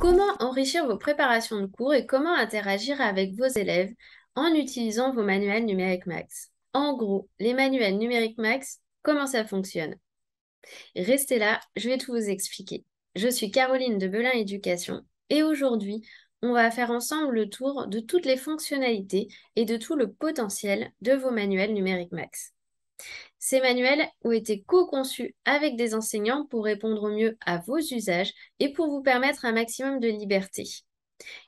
Comment enrichir vos préparations de cours et comment interagir avec vos élèves en utilisant vos manuels numériques max En gros, les manuels numériques max, comment ça fonctionne Restez là, je vais tout vous expliquer. Je suis Caroline de Belin Éducation et aujourd'hui, on va faire ensemble le tour de toutes les fonctionnalités et de tout le potentiel de vos manuels numériques max. Ces manuels ont été co-conçus avec des enseignants pour répondre au mieux à vos usages et pour vous permettre un maximum de liberté.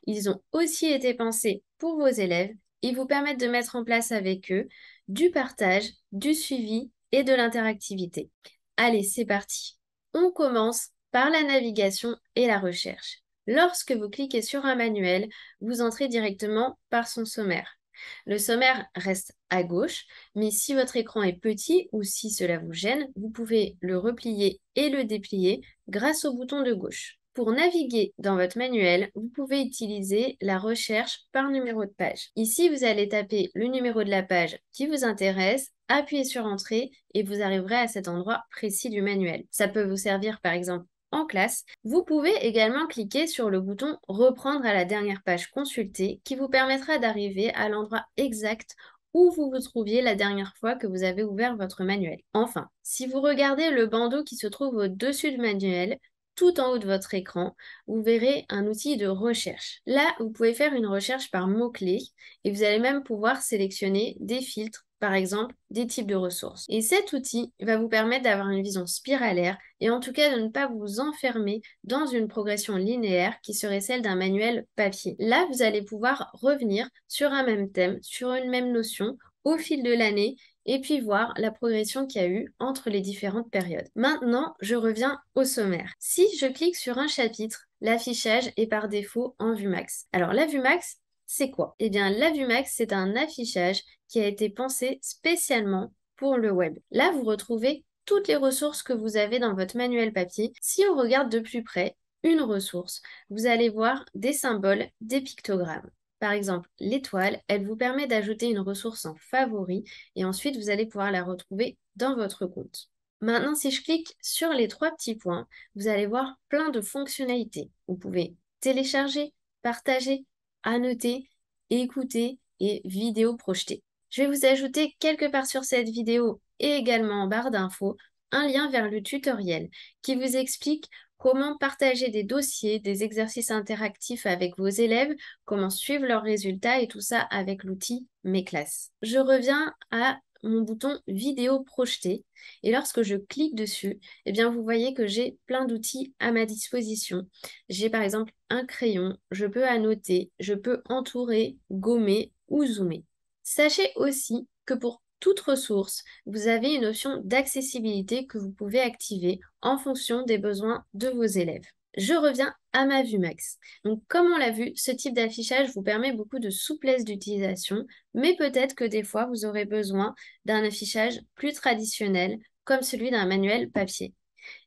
Ils ont aussi été pensés pour vos élèves et vous permettent de mettre en place avec eux du partage, du suivi et de l'interactivité. Allez, c'est parti. On commence par la navigation et la recherche. Lorsque vous cliquez sur un manuel, vous entrez directement par son sommaire. Le sommaire reste à gauche, mais si votre écran est petit ou si cela vous gêne, vous pouvez le replier et le déplier grâce au bouton de gauche. Pour naviguer dans votre manuel, vous pouvez utiliser la recherche par numéro de page. Ici, vous allez taper le numéro de la page qui vous intéresse, appuyer sur Entrée et vous arriverez à cet endroit précis du manuel. Ça peut vous servir par exemple en classe, vous pouvez également cliquer sur le bouton Reprendre à la dernière page consultée qui vous permettra d'arriver à l'endroit exact où vous vous trouviez la dernière fois que vous avez ouvert votre manuel. Enfin, si vous regardez le bandeau qui se trouve au-dessus du manuel, tout en haut de votre écran, vous verrez un outil de recherche. Là, vous pouvez faire une recherche par mots-clés et vous allez même pouvoir sélectionner des filtres par exemple, des types de ressources. Et cet outil va vous permettre d'avoir une vision spiralaire et en tout cas de ne pas vous enfermer dans une progression linéaire qui serait celle d'un manuel papier. Là, vous allez pouvoir revenir sur un même thème, sur une même notion au fil de l'année et puis voir la progression qu'il y a eu entre les différentes périodes. Maintenant, je reviens au sommaire. Si je clique sur un chapitre, l'affichage est par défaut en vue max. Alors la vue max, c'est quoi Eh bien, la max, c'est un affichage qui a été pensé spécialement pour le web. Là, vous retrouvez toutes les ressources que vous avez dans votre manuel papier. Si on regarde de plus près une ressource, vous allez voir des symboles, des pictogrammes. Par exemple, l'étoile, elle vous permet d'ajouter une ressource en favori et ensuite vous allez pouvoir la retrouver dans votre compte. Maintenant, si je clique sur les trois petits points, vous allez voir plein de fonctionnalités. Vous pouvez télécharger, partager, annoter, écouter et vidéo projetée. Je vais vous ajouter quelque part sur cette vidéo et également en barre d'infos un lien vers le tutoriel qui vous explique comment partager des dossiers, des exercices interactifs avec vos élèves, comment suivre leurs résultats et tout ça avec l'outil Mes classes. Je reviens à mon bouton vidéo projetée et lorsque je clique dessus, eh bien vous voyez que j'ai plein d'outils à ma disposition. J'ai par exemple un crayon, je peux annoter, je peux entourer, gommer ou zoomer. Sachez aussi que pour toute ressource, vous avez une option d'accessibilité que vous pouvez activer en fonction des besoins de vos élèves. Je reviens à ma vue max. Donc comme on l'a vu, ce type d'affichage vous permet beaucoup de souplesse d'utilisation, mais peut-être que des fois vous aurez besoin d'un affichage plus traditionnel comme celui d'un manuel papier.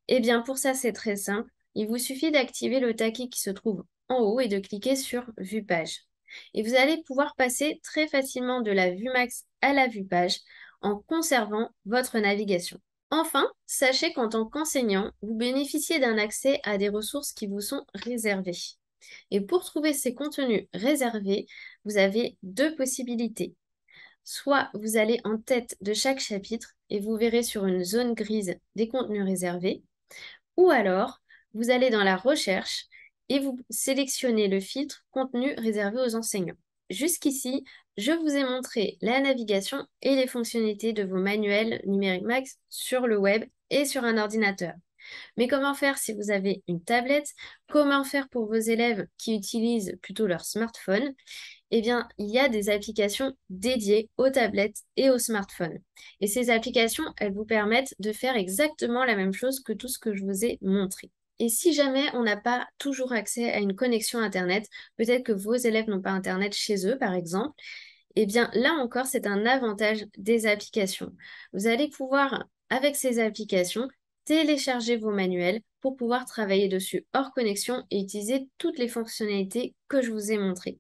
Eh bien pour ça c'est très simple, il vous suffit d'activer le taquet qui se trouve en haut et de cliquer sur Vue page. Et vous allez pouvoir passer très facilement de la vue max à la vue page en conservant votre navigation. Enfin, sachez qu'en tant qu'enseignant, vous bénéficiez d'un accès à des ressources qui vous sont réservées. Et pour trouver ces contenus réservés, vous avez deux possibilités. Soit vous allez en tête de chaque chapitre et vous verrez sur une zone grise des contenus réservés, ou alors vous allez dans la recherche et vous sélectionnez le filtre contenu réservé aux enseignants. Jusqu'ici, je vous ai montré la navigation et les fonctionnalités de vos manuels numériques Max sur le web et sur un ordinateur. Mais comment faire si vous avez une tablette Comment faire pour vos élèves qui utilisent plutôt leur smartphone Eh bien, il y a des applications dédiées aux tablettes et aux smartphones. Et ces applications, elles vous permettent de faire exactement la même chose que tout ce que je vous ai montré. Et si jamais on n'a pas toujours accès à une connexion Internet, peut-être que vos élèves n'ont pas Internet chez eux, par exemple, eh bien là encore, c'est un avantage des applications. Vous allez pouvoir, avec ces applications, télécharger vos manuels pour pouvoir travailler dessus hors connexion et utiliser toutes les fonctionnalités que je vous ai montrées.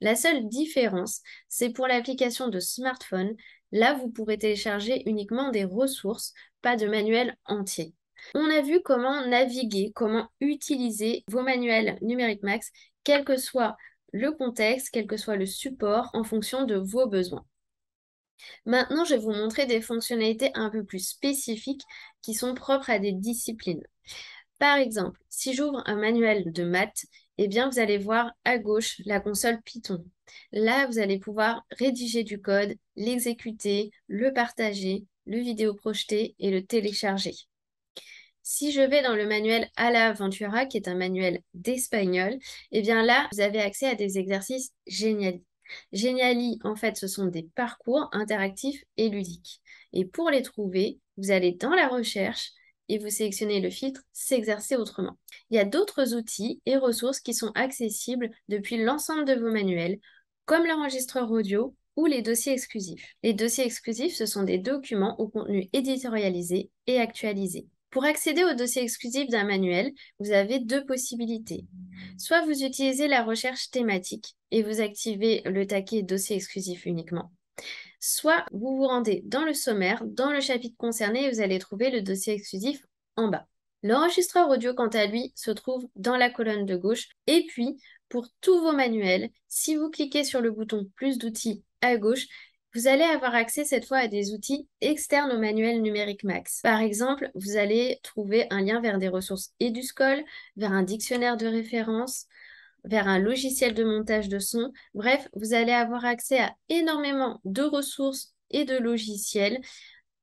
La seule différence, c'est pour l'application de smartphone, là vous pourrez télécharger uniquement des ressources, pas de manuels entiers. On a vu comment naviguer, comment utiliser vos manuels numériques max, quel que soit le contexte, quel que soit le support, en fonction de vos besoins. Maintenant, je vais vous montrer des fonctionnalités un peu plus spécifiques qui sont propres à des disciplines. Par exemple, si j'ouvre un manuel de maths, eh bien, vous allez voir à gauche la console Python. Là, vous allez pouvoir rédiger du code, l'exécuter, le partager, le vidéo projeter et le télécharger. Si je vais dans le manuel à la Aventura, qui est un manuel d'espagnol, eh bien là, vous avez accès à des exercices géniaux. Génialis, en fait, ce sont des parcours interactifs et ludiques. Et pour les trouver, vous allez dans la recherche et vous sélectionnez le filtre S'exercer autrement. Il y a d'autres outils et ressources qui sont accessibles depuis l'ensemble de vos manuels, comme l'enregistreur audio ou les dossiers exclusifs. Les dossiers exclusifs, ce sont des documents au contenu éditorialisé et actualisé. Pour accéder au dossier exclusif d'un manuel, vous avez deux possibilités. Soit vous utilisez la recherche thématique et vous activez le taquet dossier exclusif uniquement. Soit vous vous rendez dans le sommaire, dans le chapitre concerné et vous allez trouver le dossier exclusif en bas. L'enregistreur audio, quant à lui, se trouve dans la colonne de gauche. Et puis, pour tous vos manuels, si vous cliquez sur le bouton Plus d'outils à gauche, vous allez avoir accès cette fois à des outils externes au manuel numérique Max. Par exemple, vous allez trouver un lien vers des ressources EduScol, vers un dictionnaire de référence, vers un logiciel de montage de son. Bref, vous allez avoir accès à énormément de ressources et de logiciels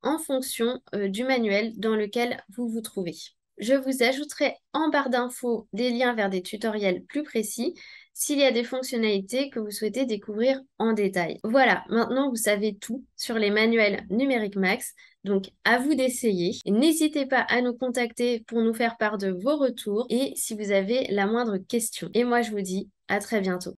en fonction euh, du manuel dans lequel vous vous trouvez. Je vous ajouterai en barre d'infos des liens vers des tutoriels plus précis s'il y a des fonctionnalités que vous souhaitez découvrir en détail. Voilà, maintenant vous savez tout sur les manuels numériques Max, donc à vous d'essayer. N'hésitez pas à nous contacter pour nous faire part de vos retours et si vous avez la moindre question. Et moi je vous dis à très bientôt.